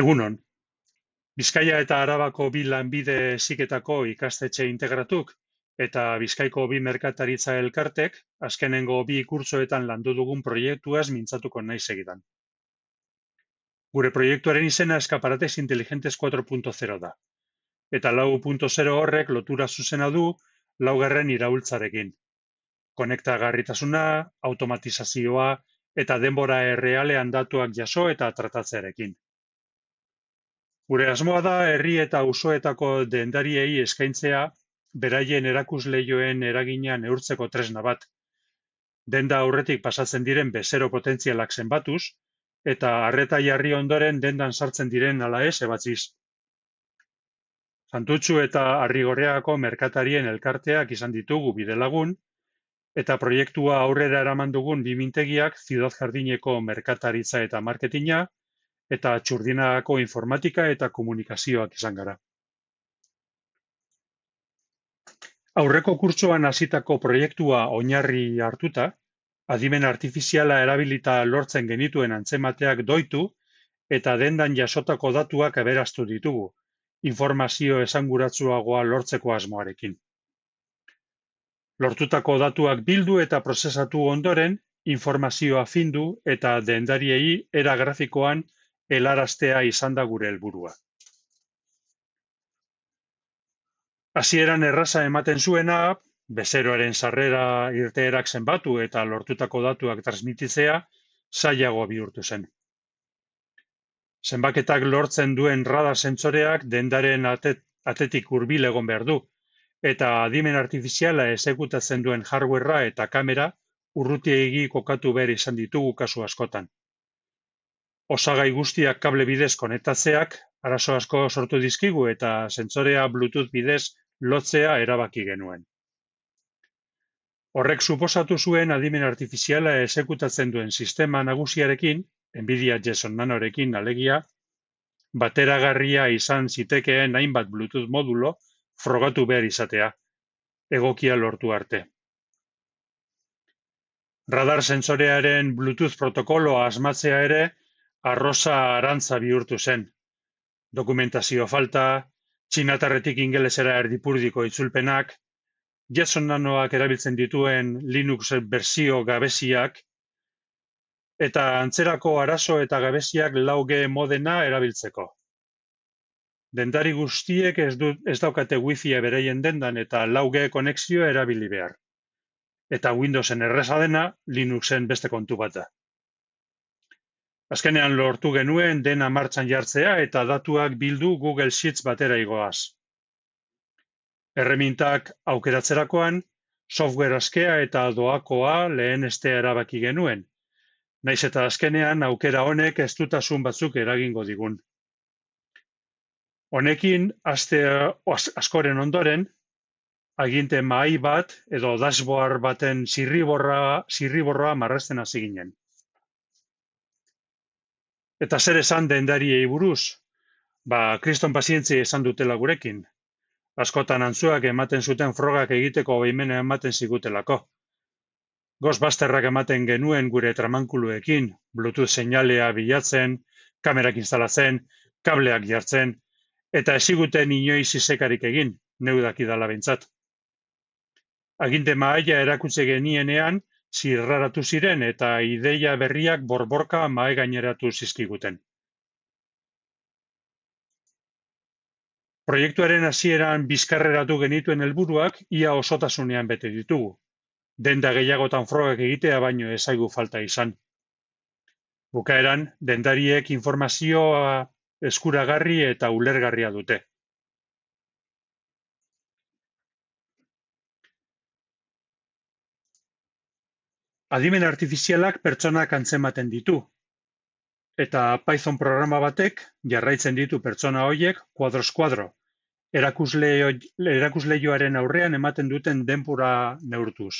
Egunon. Bizkaia eta Arabako bi lanbide ziketako ikastetxe integratuk eta Bizkaiko bi merkataritza elkartek azkenengo bi ikurtzoetan landu dugun proiektuaz mintzatuko nahi segidan. Gure proiektuaren izena Eskaparates Inteligentes 4.0 da. Eta 4.0 horrek lotura zuzena du gerren iraultzarekin. Konekta garritasuna, automatizazioa eta denbora errealean datuak jaso eta tratatzearekin. Gure asmoa da herri eta usoetako dendariei eskaintzea beraien erakusleioen eraginan neurtzeko tresna bat. Denda aurretik pasatzen diren bezero potentzialak zenbatuz, eta arreta jarri ondoren dendan sartzen diren ala ez ebatziz. Santutxu eta Arrigorreako merkatarien elkarteak izan ditugu bide lagun, eta proiektua aurrera eramandugun dugun bimintegiak Ciudad Jardineko merkataritza eta marketinga, eta txurdinako informatika eta komunikazioak izan gara. Aurreko kurtsoan hasitako proiektua oinarri hartuta, adimen artifiziala erabilita lortzen genituen antzemateak doitu eta dendan jasotako datuak aberastu ditugu, informazio esanguratsuagoa lortzeko asmoarekin. Lortutako datuak bildu eta prozesatu ondoren, informazioa findu eta dendariei era grafikoan elarastea izan da gure helburua. Hasieran erraza ematen zuena, bezeroaren sarrera irteerak zenbatu eta lortutako datuak transmititzea saiago bihurtu zen. Zenbaketak lortzen duen rada sentsoreak dendaren atetik hurbil egon behar du eta adimen artifiziala ezekutatzen duen hardwarea eta kamera urrutiegi kokatu behar izan ditugu kasu askotan osagai guztiak kable bidez konektatzeak arazo asko sortu dizkigu eta sentsorea bluetooth bidez lotzea erabaki genuen. Horrek suposatu zuen adimen artifiziala esekutatzen duen sistema nagusiarekin, Nvidia Jason Nanorekin alegia, bateragarria izan zitekeen hainbat bluetooth modulo frogatu behar izatea, egokia lortu arte. Radar sensorearen bluetooth protokoloa asmatzea ere arrosa arantza bihurtu zen. Dokumentazio falta, txinatarretik ingelesera erdipurdiko itzulpenak, Jason Nanoak erabiltzen dituen Linux berzio gabesiak, eta antzerako arazo eta gabesiak lauge modena erabiltzeko. Dendari guztiek ez, dut ez daukate wifi bereien dendan eta lauge konexio erabili behar. Eta Windowsen erresa dena, Linuxen beste kontu bata. Azkenean lortu genuen dena martxan jartzea eta datuak bildu Google Sheets batera igoaz. Erremintak aukeratzerakoan, software askea eta doakoa lehen estea erabaki genuen. Naiz eta azkenean aukera honek ez dutasun batzuk eragingo digun. Honekin, aste askoren ondoren, aginte mai bat edo dashboard baten zirriborra, zirriborra marrezten hasi ginen. Eta zer esan dendariei buruz? Ba, kriston pazientzi esan dutela gurekin. Askotan antzuak ematen zuten frogak egiteko behimena ematen zigutelako. basterrak ematen genuen gure tramankuluekin, bluetooth seinalea bilatzen, kamerak instalatzen, kableak jartzen, eta eziguten inoiz izekarik egin, neudaki dala bintzat. Aginte maaia erakutze genienean, zirraratu ziren eta ideia berriak borborka mahe gaineratu zizkiguten. Proiektuaren hasieran bizkarreratu genituen helburuak ia osotasunean bete ditugu. Denda gehiagotan frogak egitea baino ezaigu falta izan. Bukaeran, dendariek informazioa eskuragarri eta ulergarria dute. adimen artifizialak pertsonak antzematen ditu. Eta Python programa batek jarraitzen ditu pertsona hoiek kuadros kuadro, erakusleioaren aurrean ematen duten denpura neurtuz.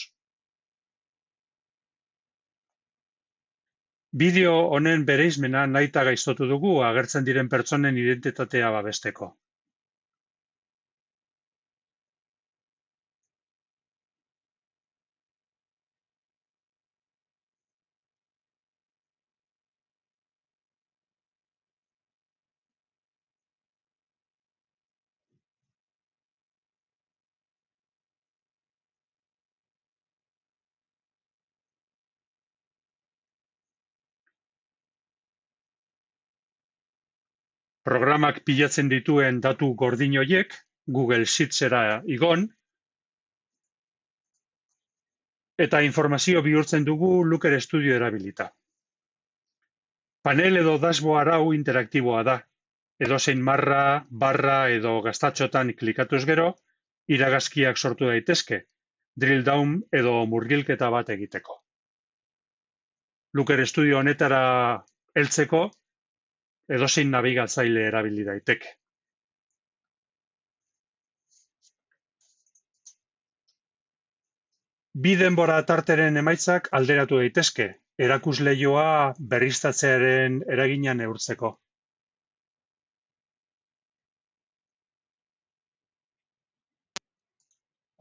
Bideo honen bereizmena nahi eta dugu agertzen diren pertsonen identitatea babesteko. programak pilatzen dituen datu gordin horiek Google Sheetsera igon eta informazio bihurtzen dugu Looker Studio erabilita. Panel edo dashboard arau interaktiboa da. Edo zein marra, barra edo gastatxotan klikatuz gero, iragazkiak sortu daitezke, drill down edo murgilketa bat egiteko. Looker Studio honetara heltzeko edozein nabigatzaile erabili daiteke. Bi denbora tarteren emaitzak alderatu daitezke, erakus lehioa berriztatzearen eraginan eurtzeko.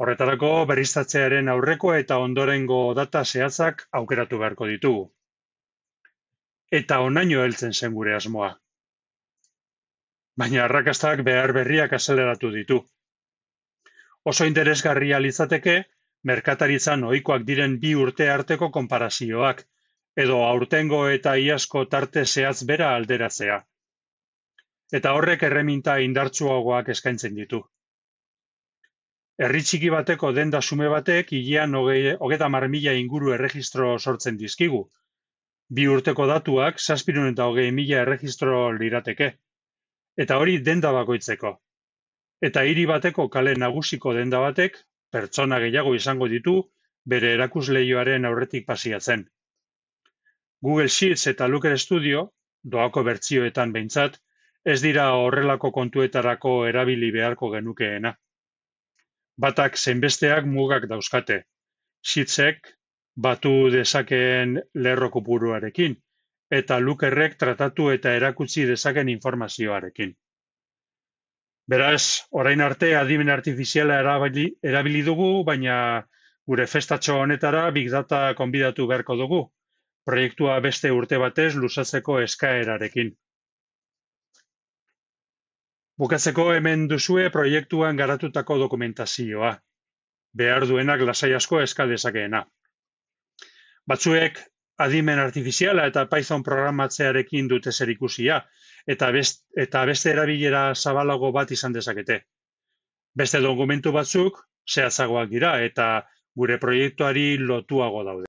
Horretarako berriztatzearen aurreko eta ondorengo data zehatzak aukeratu beharko ditugu eta onaino heltzen zen gure asmoa. Baina arrakastak behar berriak azeleratu ditu. Oso interesgarria litzateke, merkataritzan ohikoak diren bi urte arteko konparazioak, edo aurtengo eta iasko tarte zehatz bera alderatzea. Eta horrek erreminta indartsuagoak eskaintzen ditu. Herri txiki bateko denda sume batek hilean hogeta marmila inguru erregistro sortzen dizkigu, Bi urteko datuak saspirun eta hogei mila erregistro lirateke. Eta hori denda bakoitzeko. Eta hiri bateko kale nagusiko denda batek, pertsona gehiago izango ditu, bere erakus lehioaren aurretik pasiatzen. Google Sheets eta Looker Studio, doako bertzioetan behintzat, ez dira horrelako kontuetarako erabili beharko genukeena. Batak zenbesteak mugak dauzkate. Sheetsek batu dezakeen lerro kopuruarekin eta lukerrek tratatu eta erakutsi dezaken informazioarekin. Beraz, orain arte adimen artifiziala erabili, dugu, baina gure festatxo honetara big data konbidatu beharko dugu. Proiektua beste urte batez luzatzeko eskaerarekin. Bukatzeko hemen duzue proiektuan garatutako dokumentazioa. Behar duenak lasai asko eska dezakeena. Batzuek adimen artifiziala eta Python programatzearekin dute zer ikusia, eta, best, eta beste erabilera zabalago bat izan dezakete. Beste dokumentu batzuk, zehatzagoak dira eta gure proiektuari lotuago daude.